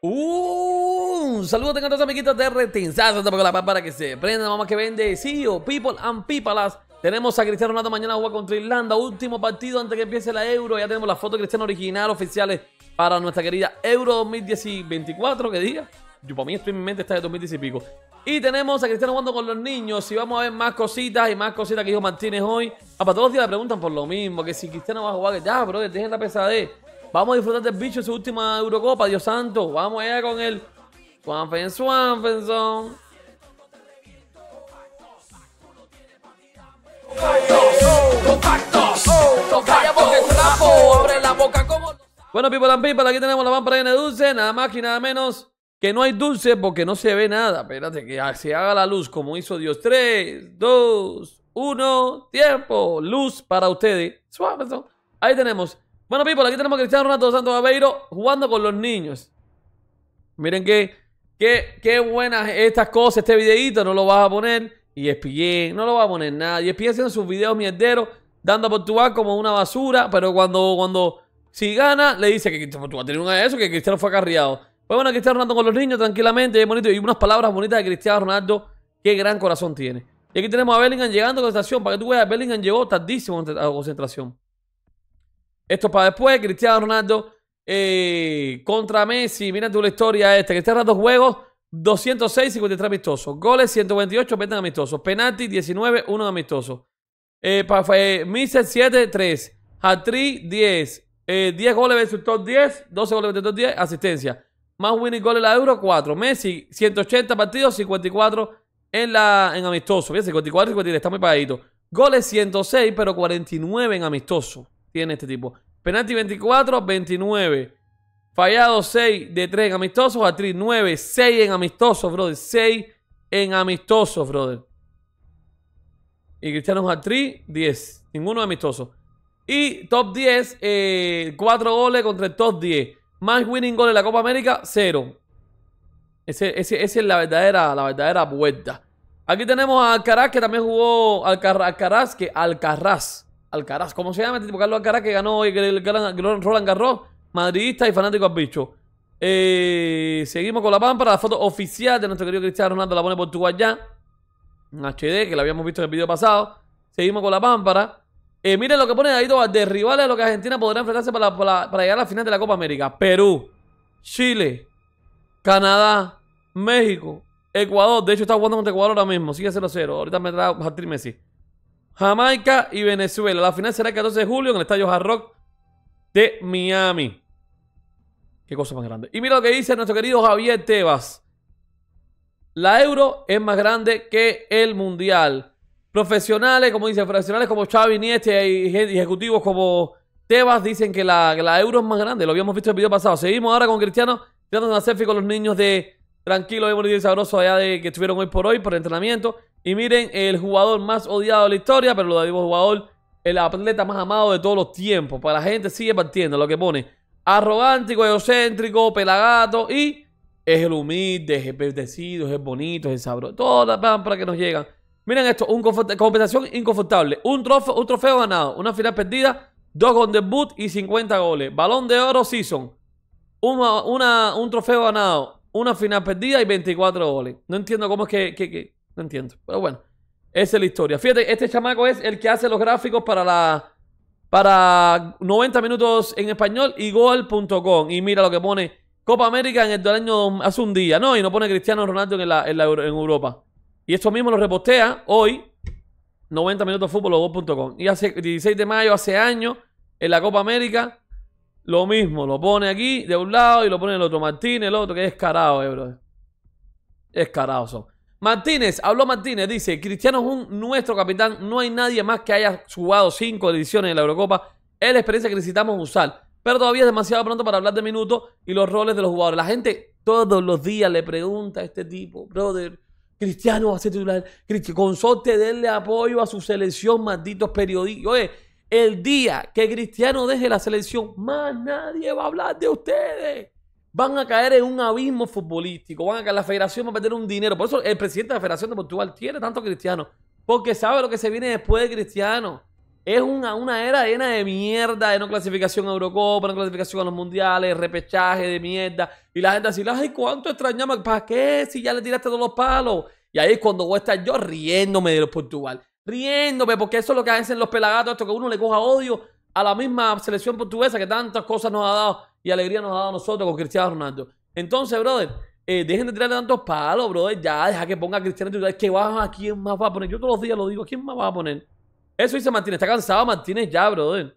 Uh, un saludo a todos amiguitos de Retinzazo tampoco la para que se prenda, mamá que vende sí o People and Pipalas. Tenemos a Cristiano Ronaldo mañana jugar contra Irlanda, último partido antes que empiece la Euro. Ya tenemos la foto de Cristiano original oficiales para nuestra querida Euro 2024, que día Yo para mí estoy en mi mente está de 2010 y pico. Y tenemos a Cristiano jugando con los niños. Y vamos a ver más cositas y más cositas que dijo Martínez hoy. A ah, para todos los días le preguntan por lo mismo, que si Cristiano va a jugar, que ya, bro, dejen la pesadez. Vamos a disfrutar del bicho en su última Eurocopa, Dios santo. Vamos allá con el Juanfen Swanfenson. Bueno, people and people, aquí tenemos la van llena de dulce, nada más y nada menos que no hay dulce porque no se ve nada. Espérate, que se haga la luz como hizo Dios. 3, 2, 1, tiempo. Luz para ustedes. Ahí tenemos bueno, people, aquí tenemos a Cristiano Ronaldo Santos Aveiro jugando con los niños. Miren qué, qué, qué buenas estas cosas. Este videito no lo vas a poner. Y ESPN, no lo va a poner nada. Y ESPN haciendo sus videos mierderos, dando a Portugal como una basura. Pero cuando, cuando, si gana, le dice que Portugal tiene una eso, que Cristiano fue acarreado. Pues bueno, está Ronaldo con los niños, tranquilamente, es bonito. Y unas palabras bonitas de Cristiano Ronaldo. Qué gran corazón tiene. Y aquí tenemos a Bellingham llegando a concentración. Para que tú veas, Bellingham llegó tardísimo a concentración. Esto es para después, Cristiano Ronaldo eh, contra Messi. Mira tú la historia esta. Cristiano Ronaldo juegos, 206, 53 amistosos. Goles, 128, 20 amistosos. Penalti, 19, 1 amistosos. Eh, para, Miser, 7, 3. Hatri, 10. 10 goles versus top 10. 12 goles versus top 10. Asistencia. Más winning goles la Euro, 4. Messi, 180 partidos, 54 en, la, en amistoso. 54 53, está muy pagadito. Goles 106, pero 49 en amistoso tiene este tipo. Penalti 24, 29. Fallado 6 de 3 en amistosos. Atriz 9, 6 en amistosos, brother. 6 en amistosos, brother. Y Cristiano Atriz 10. Ninguno amistoso. Y top 10, 4 eh, goles contra el top 10. Más winning goles en la Copa América, 0. Esa ese, es la verdadera, la verdadera vuelta. Aquí tenemos a Alcaraz, que también jugó Alcaraz, que Alcaraz Alcaraz, ¿cómo se llama este tipo? Carlos Alcaraz que ganó hoy el Roland Garros, madridista y fanático al bicho. Eh, seguimos con la pámpara, la foto oficial de nuestro querido Cristiano Ronaldo la pone por ya, HD, que la habíamos visto en el video pasado. Seguimos con la pámpara. Eh, miren lo que pone David de rivales a los que Argentina podrá enfrentarse para, llegar a la final de la Copa América. Perú, Chile, Canadá, México, Ecuador. De hecho, está jugando contra Ecuador ahora mismo. Sigue 0-0. Ahorita me trae Messi. Jamaica y Venezuela. La final será el 14 de julio en el estadio Hard Rock de Miami. Qué cosa más grande. Y mira lo que dice nuestro querido Javier Tebas. La euro es más grande que el mundial. Profesionales, como dice, profesionales como Xavi, Nietzsche y ejecutivos como Tebas dicen que la, euro es más grande. Lo habíamos visto en el video pasado. Seguimos ahora con Cristiano tirando una selfie con los niños de Tranquilo, y Sabroso allá de que estuvieron hoy por hoy por el entrenamiento. Y miren, el jugador más odiado de la historia, pero lo digo jugador, el atleta más amado de todos los tiempos. Para la gente sigue partiendo lo que pone. Arrogántico, egocéntrico, pelagato y es el humilde, es el es el bonito, es el sabroso. Todas para que nos llegan. Miren esto, un compensación inconfortable. Un trofeo, un trofeo ganado, una final perdida, dos con debut y 50 goles. Balón de oro season. Una, una, un trofeo ganado, una final perdida y 24 goles. No entiendo cómo es que no entiendo. Pero bueno, esa es la historia. Fíjate, este chamaco es el que hace los gráficos para la para 90 minutos en español y gol.com. Y mira lo que pone Copa América en el año hace un día, ¿no? Y no pone Cristiano Ronaldo en, en, Europa. Y esto mismo lo repostea hoy, 90 minutos fútbol o gol.com. Y hace 16 de mayo, hace año, en la Copa América, lo mismo. Lo pone aquí de un lado y lo pone el otro. Martín, el otro, que es carao, eh, bro. Es carao son. Martínez, habló Martínez, dice, Cristiano es un, nuestro capitán, no hay nadie más que haya jugado cinco ediciones en la Eurocopa, es la experiencia que necesitamos usar, pero todavía es demasiado pronto para hablar de minutos y los roles de los jugadores. La gente todos los días le pregunta a este tipo, brother, Cristiano va a ser titular, consorte, denle apoyo a su selección, malditos periodistas. el día que Cristiano deje la selección, más nadie va a hablar de ustedes van a caer en un abismo futbolístico, van a caer, la federación va a perder un dinero. Por eso el presidente de la Federación de Portugal tiene tanto cristiano, porque sabe lo que se viene después de cristiano. Es una, una era llena de mierda, de no clasificación a Eurocopa, no clasificación a los mundiales, repechaje de mierda. Y la gente así, ay, cuánto extrañamos, ¿para qué? Si ya le tiraste todos los palos. Y ahí es cuando voy a estar yo riéndome de los Portugal. Riéndome, porque eso es lo que hacen los pelagatos, esto que uno le coja odio a la misma selección portuguesa que tantas cosas nos ha dado y alegría nos ha dado a nosotros con Cristiano Ronaldo. Entonces, brother, eh, dejen de tirarle tantos palos, brother. Ya, deja que ponga Cristiano Es Que vamos, ¿a quién más va a poner? Yo todos los días lo digo, quién más va a poner? Eso dice Martínez. Está cansado Martínez ya, brother.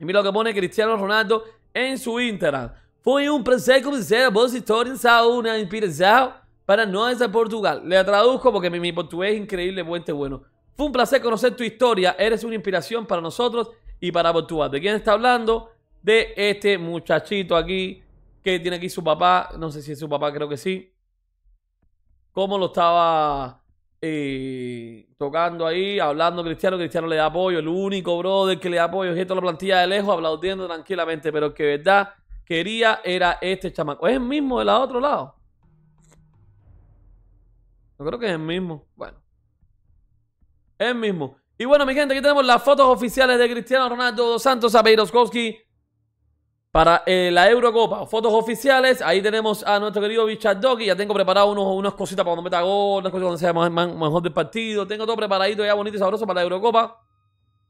Y mira lo que pone Cristiano Ronaldo en su Instagram. Fui un placer comisario, vos historias una inspiración para no es Portugal. Le traduzco porque mi, mi portugués es increíble, bueno. Fue un placer conocer tu historia. Eres una inspiración para nosotros y para Portugal. ¿De quién está hablando? de este muchachito aquí que tiene aquí su papá. No sé si es su papá, creo que sí. Cómo lo estaba eh, tocando ahí, hablando Cristiano. Cristiano le da apoyo. El único brother que le da apoyo Y esto la plantilla de lejos, aplaudiendo tranquilamente. Pero que verdad quería era este chamaco. Es el mismo del otro lado. No creo que es el mismo. Bueno. Es el mismo. Y bueno, mi gente, aquí tenemos las fotos oficiales de Cristiano Ronaldo Santos a para eh, la Eurocopa, fotos oficiales. Ahí tenemos a nuestro querido Richard Doggy. Ya tengo preparado unos, unas cositas para cuando meta gol, unas cosas cuando sea mejor del partido. Tengo todo preparadito ya bonito y sabroso para la Eurocopa.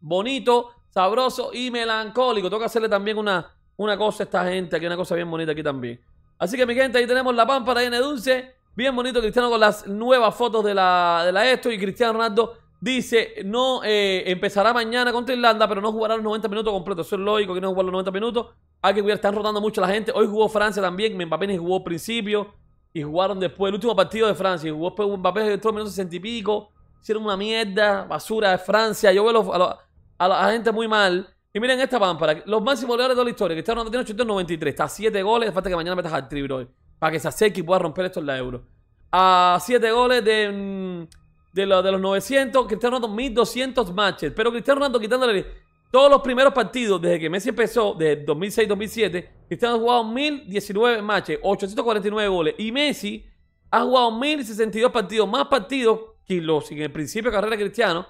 Bonito, sabroso y melancólico. Tengo hacerle también una, una cosa a esta gente aquí, una cosa bien bonita aquí también. Así que mi gente, ahí tenemos la pámpara en dulce. Bien bonito Cristiano con las nuevas fotos de la, de la esto y Cristiano Ronaldo Dice, no eh, empezará mañana contra Irlanda, pero no jugará los 90 minutos completos. Eso es lógico, que no jugar los 90 minutos. Hay que cuidar, están rotando mucho la gente. Hoy jugó Francia también, Mbappé jugó al principio y jugaron después. El último partido de Francia, y jugó después Mbappé entró minutos 60 y pico. Hicieron una mierda, basura de Francia. Yo veo a, la, gente muy mal. Y miren esta pámpara, los máximos goles de toda la historia. que Ronaldo tiene 893, está a 7 goles, falta que mañana metas al tribro Para que se acerque y pueda romper esto en la Euro. A 7 goles de... Mm, de, de los 900, Cristiano Ronaldo 1200 matches. Pero Cristiano Ronaldo quitándole todos los primeros partidos desde que Messi empezó, desde 2006-2007, Cristiano ha jugado 1019 matches, 849 goles. Y Messi ha jugado 1062 partidos, más partidos que los en el principio de carrera de Cristiano,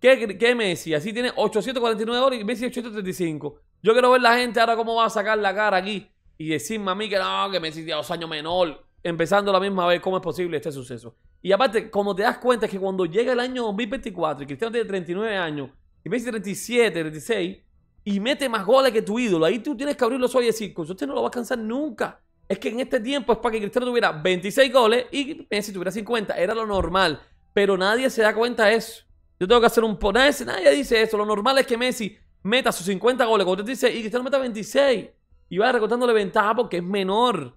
que, que Messi. Así tiene 849 goles y Messi 835. Yo quiero ver la gente ahora cómo va a sacar la cara aquí y decirme a mí que no, que Messi tiene dos años menor, empezando la misma vez. ¿Cómo es posible este suceso? Y aparte, como te das cuenta es que cuando llega el año 2024 y Cristiano tiene 39 años y Messi 37, 36 y mete más goles que tu ídolo, ahí tú tienes que abrir los ojos y decir, con usted no lo va a alcanzar nunca. Es que en este tiempo es para que Cristiano tuviera 26 goles y Messi tuviera 50. Era lo normal. Pero nadie se da cuenta de eso. Yo tengo que hacer un... ponerse nadie dice eso. Lo normal es que Messi meta sus 50 goles, cuando usted dice, y Cristiano meta 26. Y va recortándole ventaja porque es menor.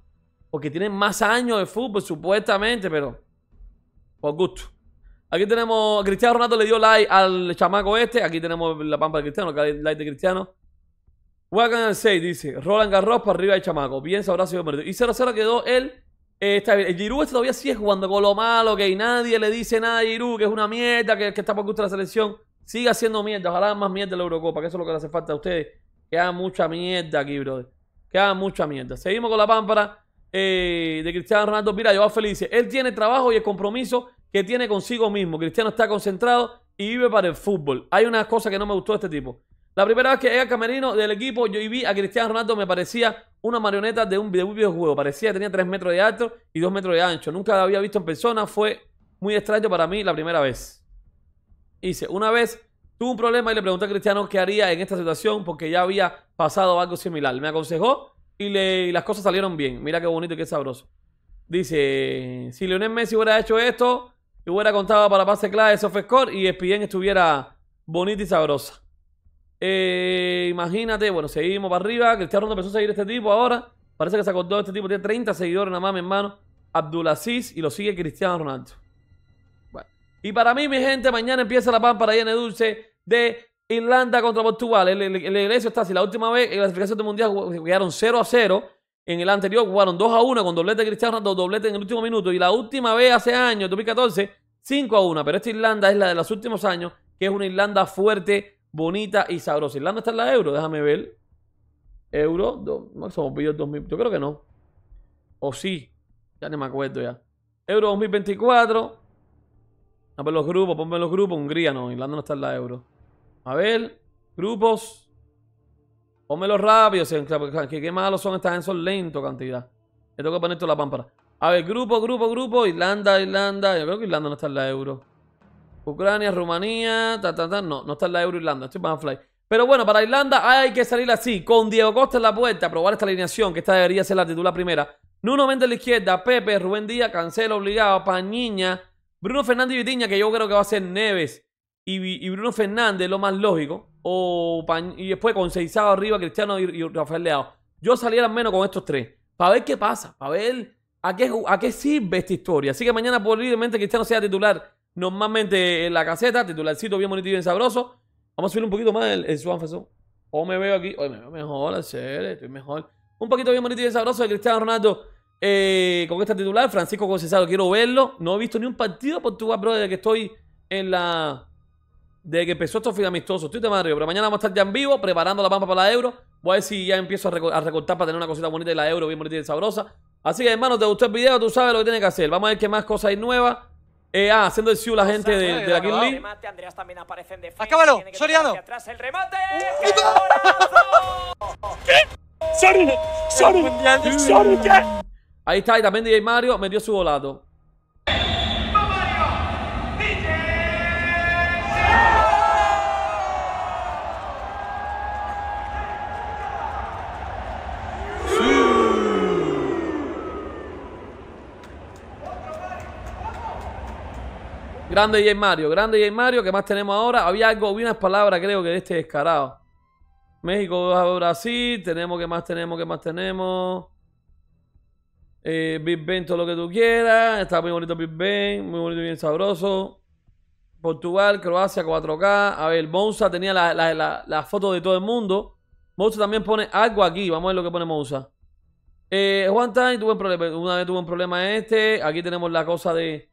Porque tiene más años de fútbol, supuestamente, pero... Por pues gusto. Aquí tenemos. Cristiano Ronaldo le dio like al chamaco este. Aquí tenemos la pampa de Cristiano, que like de Cristiano. Wagan 6 dice: Roland Garros para arriba del chamaco. Bien sabrá sido perdido. Y 0-0 quedó él. Eh, está bien. El Girú este todavía sigue jugando con lo malo, que nadie le dice nada a Girú, que es una mierda, que, está por gusto la selección. Sigue haciendo mierda. Ojalá más mierda la Eurocopa, que eso es lo que le hace falta a ustedes. queda mucha mierda aquí, brother. Que mucha mierda. Seguimos con la pámpara. Eh, de Cristiano Ronaldo mira, yo va feliz. él tiene trabajo y el compromiso que tiene consigo mismo. Cristiano está concentrado y vive para el fútbol. Hay una cosa que no me gustó de este tipo. La primera vez que era camerino del equipo, yo vi a Cristiano Ronaldo, me parecía una marioneta de un, videojuego. Parecía que tenía 3 metros de alto y 2 metros de ancho. Nunca la había visto en persona, fue muy extraño para mí la primera vez. Dice, una vez tuve un problema y le pregunté a Cristiano qué haría en esta situación porque ya había pasado algo similar. Me aconsejó y, las cosas salieron bien. Mira qué bonito y qué sabroso. Dice, si Lionel Messi hubiera hecho esto, hubiera contado para pase clave de score y ESPN estuviera bonita y sabrosa. Eh, imagínate, bueno, seguimos para arriba. Cristiano Ronaldo empezó a seguir este tipo ahora. Parece que se acordó este tipo. Tiene 30 seguidores nada más, mi hermano. Abdulaziz y lo sigue Cristiano Ronaldo. Y para mí, mi gente, mañana empieza la pan para Dulce de Irlanda contra Portugal. El, el, está así. La última vez en la clasificación del Mundial jugaron 0 a 0. En el anterior jugaron 2 a 1 con doblete de Cristiano doblete en el último minuto. Y la última vez hace años, 2014, 5 a 1. Pero esta Irlanda es la de los últimos años, que es una Irlanda fuerte, bonita y sabrosa. Irlanda está en la Euro, déjame ver. Euro, 2000, yo creo que no. O sí, ya no me acuerdo ya. Euro 2024. A ver los grupos, ponme los grupos. Hungría no, Irlanda no está en la Euro. A ver, grupos. Pónmelo rápido. Que qué malos son estas son lento, cantidad. Le tengo que poner toda la pámpara. A ver, grupo, grupo, grupo. Irlanda, Irlanda. Yo creo que Irlanda no está en la euro. Ucrania, Rumanía. No, no está en la euro Irlanda. fly. Pero bueno, para Irlanda hay que salir así, con Diego Costa en la puerta, probar esta alineación, que esta debería ser la titular primera. Nuno Mendes en la izquierda, Pepe, Rubén Díaz, Cancelo obligado, Pañiña, Bruno Fernández y Vitiña, que yo creo que va a ser Neves y, Bruno Fernández, lo más lógico. O y después con Seizado arriba, Cristiano y, Rafael Leao. Yo saliera al menos con estos tres. Para ver qué pasa. Para ver a qué, a qué sirve esta historia. Así que mañana posiblemente Cristiano sea titular. Normalmente en la caseta, titularcito bien bonito y bien sabroso. Vamos a subir un poquito más el, el O me veo aquí. O me veo mejor, la estoy mejor. Un poquito bien bonito y bien sabroso de Cristiano Ronaldo. Eh, con esta titular, Francisco Concesado, quiero verlo. No he visto ni un partido por tu brother, que estoy en la de que empezó estos amistosos. Estoy te Mario pero mañana vamos a estar ya en vivo preparando la pampa para la Euro. Voy a ver si ya empiezo a, recortar para tener una cosita bonita y la Euro, bien bonita y sabrosa. Así que, hermano, te gustó el video, tú sabes lo que tienes que hacer. Vamos a ver qué más cosas hay nuevas. Eh, ah, haciendo el siu la gente de, de la ¡Acábalo! Uh, Ahí está, y también DJ Mario dio su volato. Grande J Mario, grande J Mario, ¿qué más tenemos ahora? Había algo, había unas palabras, creo que de este descarado. México, Brasil, tenemos, ¿qué más tenemos? ¿Qué más tenemos? Eh, Big Ben, todo lo que tú quieras. Está muy bonito Big Ben, muy bonito, y bien sabroso. Portugal, Croacia, 4K. A ver, Monza tenía la, fotos foto de todo el mundo. Monza también pone algo aquí. Vamos a ver lo que pone Monza. Eh, Juan Time tuvo un problema. Una vez tuvo un problema este. Aquí tenemos la cosa de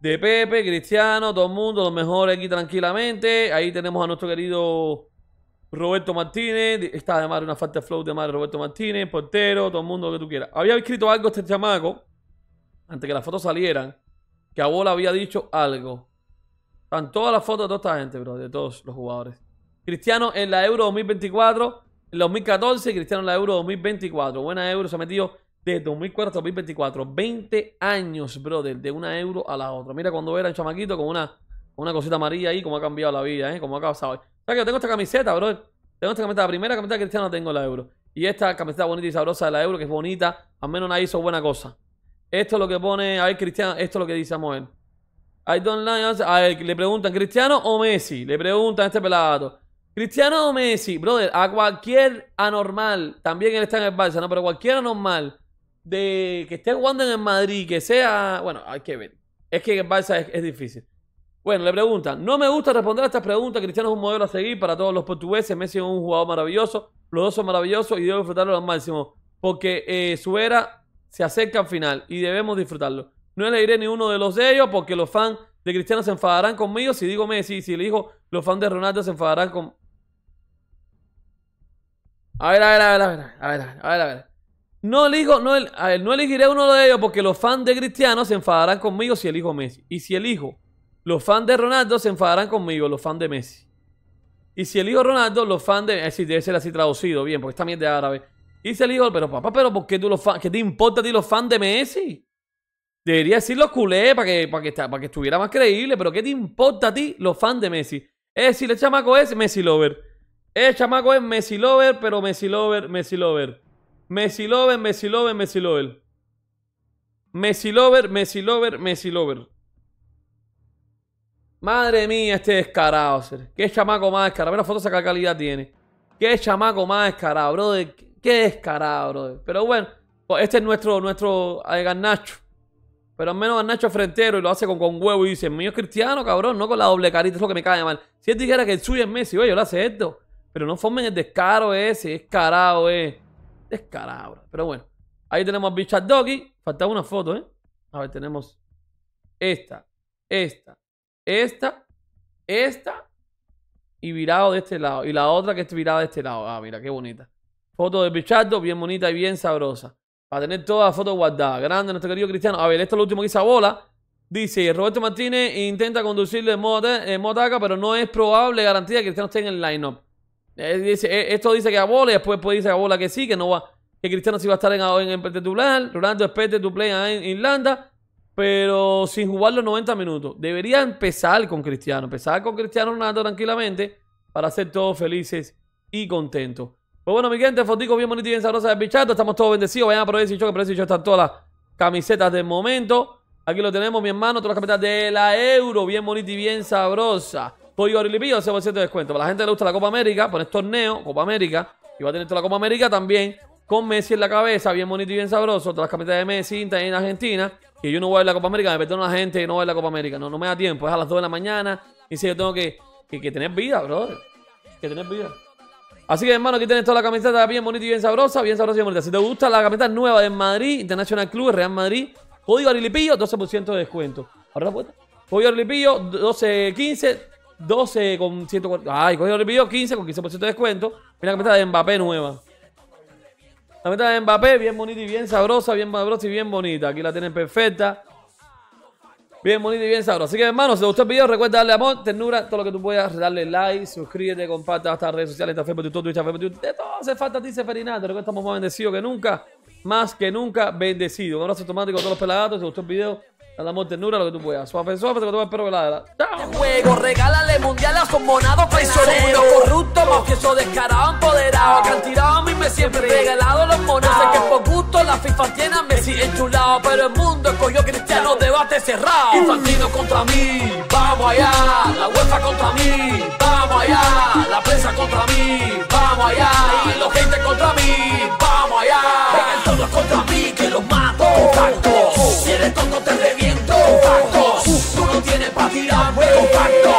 de Pepe, Cristiano, todo el mundo, los mejores aquí tranquilamente. Ahí tenemos a nuestro querido Roberto Martínez. Está de madre una falta de flow de madre Roberto Martínez, portero, todo el mundo lo que tú quieras. Había escrito algo este chamaco, antes que las fotos salieran, que Abuela había dicho algo. Están todas las fotos de toda esta gente, bro, de todos los jugadores. Cristiano en la Euro 2024, en 2014, Cristiano en la Euro 2024. Buena Euro, se ha metido de 2004 a 2024. 20 años, brother, de una euro a la otra. Mira cuando era el chamaquito con una, una cosita amarilla ahí, cómo ha cambiado la vida, ¿eh? Cómo ha causado. O sea, que tengo esta camiseta, brother. Tengo esta camiseta, la primera camiseta cristiana tengo la euro. Y esta camiseta bonita y sabrosa de la euro, que es bonita, al menos una hizo buena cosa. Esto es lo que pone, a ver, Cristiano, esto es lo que dice Moen. I don't a ver, le preguntan, ¿Cristiano o Messi? Le preguntan a este pelado. ¿Cristiano o Messi? Brother, a cualquier anormal, también él está en el Barça, ¿no? Pero cualquier anormal de que esté jugando en el Madrid, que sea. Bueno, hay que ver. Es que el Barça es, difícil. Bueno, le preguntan. No me gusta responder a estas preguntas. Cristiano es un modelo a seguir para todos los portugueses. Messi es un jugador maravilloso. Los dos son maravillosos y debo disfrutarlo al máximo. Porque eh, su era se acerca al final y debemos disfrutarlo. No elegiré ni uno de los de ellos porque los fans de Cristiano se enfadarán conmigo si digo Messi. Si le digo los fans de Ronaldo se enfadarán con... a ver, a ver, a ver, a ver, a ver. A ver. No elijo, no, a no elegiré uno de ellos porque los fans de Cristiano se enfadarán conmigo si elijo Messi. Y si elijo los fans de Ronaldo se enfadarán conmigo, los fans de Messi. Y si elijo Ronaldo, los fans de... Es eh, decir, debe ser así traducido, bien, porque está mierda de árabe. Y si elijo... Pero papá, pero ¿por qué tú los fans... ¿Qué te importa a ti los fans de Messi? Debería decir los culés para que, para, para que estuviera más creíble, pero ¿qué te importa a ti los fans de Messi? Es decir, el chamaco es Messi Lover. El chamaco es Messi Lover, pero Messi Lover, Messi Lover. Messi lover, Messi lover, Messi lover. Messi lover, Messi lover, Messi lover. Madre mía, este descarado, ser. Qué chamaco más descarado. Mira fotos qué calidad tiene. Qué chamaco más descarado, brother. Qué descarado, brother. Pero bueno, pues este es nuestro, nuestro Garnacho. Pero al menos Garnacho frentero y lo hace con, con huevo y dice, mío es cristiano, cabrón, no con la doble carita, es lo que me cae mal. Si él dijera que el suyo es Messi, oye, yo lo esto Pero no formen el descaro ese, es carado, eh. Descarado. Pero bueno, ahí tenemos a Bichard Doggy. Faltaba una foto, ¿eh? A ver, tenemos esta, esta, esta, esta y virado de este lado. Y la otra que es virada de este lado. Ah, mira, qué bonita. Foto de Bichardo, bien bonita y bien sabrosa. Para tener todas las fotos guardadas. Grande, nuestro querido Cristiano. A ver, esto es lo último que hizo bola. Dice, Roberto Martínez intenta conducirle en motaca, pero no es probable garantía que Cristiano esté en el line-up. Eh, esto dice que a bola y después, puede dice que bola que sí, que no va, que Cristiano sí va a estar en, en, en titular. Ronaldo es play en Irlanda, pero sin jugar los 90 minutos. Debería empezar con Cristiano, empezar con Cristiano Ronaldo tranquilamente para ser todos felices y contentos. Pues bueno, mi gente, fotico bien bonito y bien sabrosa de Pichato. Estamos todos bendecidos. Vayan a y que están todas las camisetas del momento. Aquí lo tenemos, mi hermano. Todas las camisetas de la Euro. Bien bonita y bien sabrosa. Código Orilipi, 12% de descuento. Para la gente le gusta la Copa América, pones torneo, Copa América. Y va a tener toda la Copa América también. Con Messi en la cabeza, bien bonito y bien sabroso. Todas las camisetas de Messi también en Argentina. Que yo no voy a la Copa América, me meto la gente que no va a a la Copa América. No, no me da tiempo, es a las 2 de la mañana. Y si yo tengo que, que, tener vida, bro. Que tener vida. Así que, hermano, aquí tienes toda la camiseta bien bonita y bien sabrosa, bien sabrosa y bonita. Si te gusta la camiseta nueva de Madrid, International Club, Real Madrid, código Arilipillo, 12% de descuento. Ahora la puerta. Arilipillo, 12, 15, 12 con 140. Ay, cogió el video 15 con 15% de descuento. Mira la camiseta de Mbappé nueva. La camiseta de Mbappé, bien bonita y bien sabrosa, bien sabrosa y bien bonita. Aquí la tienen perfecta. Bien bonita y bien sabrosa. Así que, hermanos, si te gustó el video, recuerda darle amor, ternura, todo lo que tú puedas. Darle like, suscríbete, comparte hasta las redes sociales, esta Facebook, YouTube, Twitch, Facebook, YouTube. De todo hace falta dice ti, Recuerda que estamos más bendecidos que nunca. Más que nunca bendecidos. Un abrazo automático a todos los pelagatos. Si te gustó el video, a la ternura, lo que tú puedas. Suave, suave, que tú vas a perro la Juego, regálale mundial a sus monados prisioneros. corruptos, mafioso, descarado, empoderados. Que han tirado a mí me siempre regalado los monados. Sé que ah. por gusto la FIFA tiene a Messi enchulado. Pero el mundo escogió cristiano, debate cerrado. Infantino contra mí, vamos allá. La UEFA contra mí, vamos allá. La prensa contra mí, vamos allá. Y los gente contra mí, vamos allá. Vengan todos contra mí, que los mato. Contacto, si eres tonto te ¡Facto!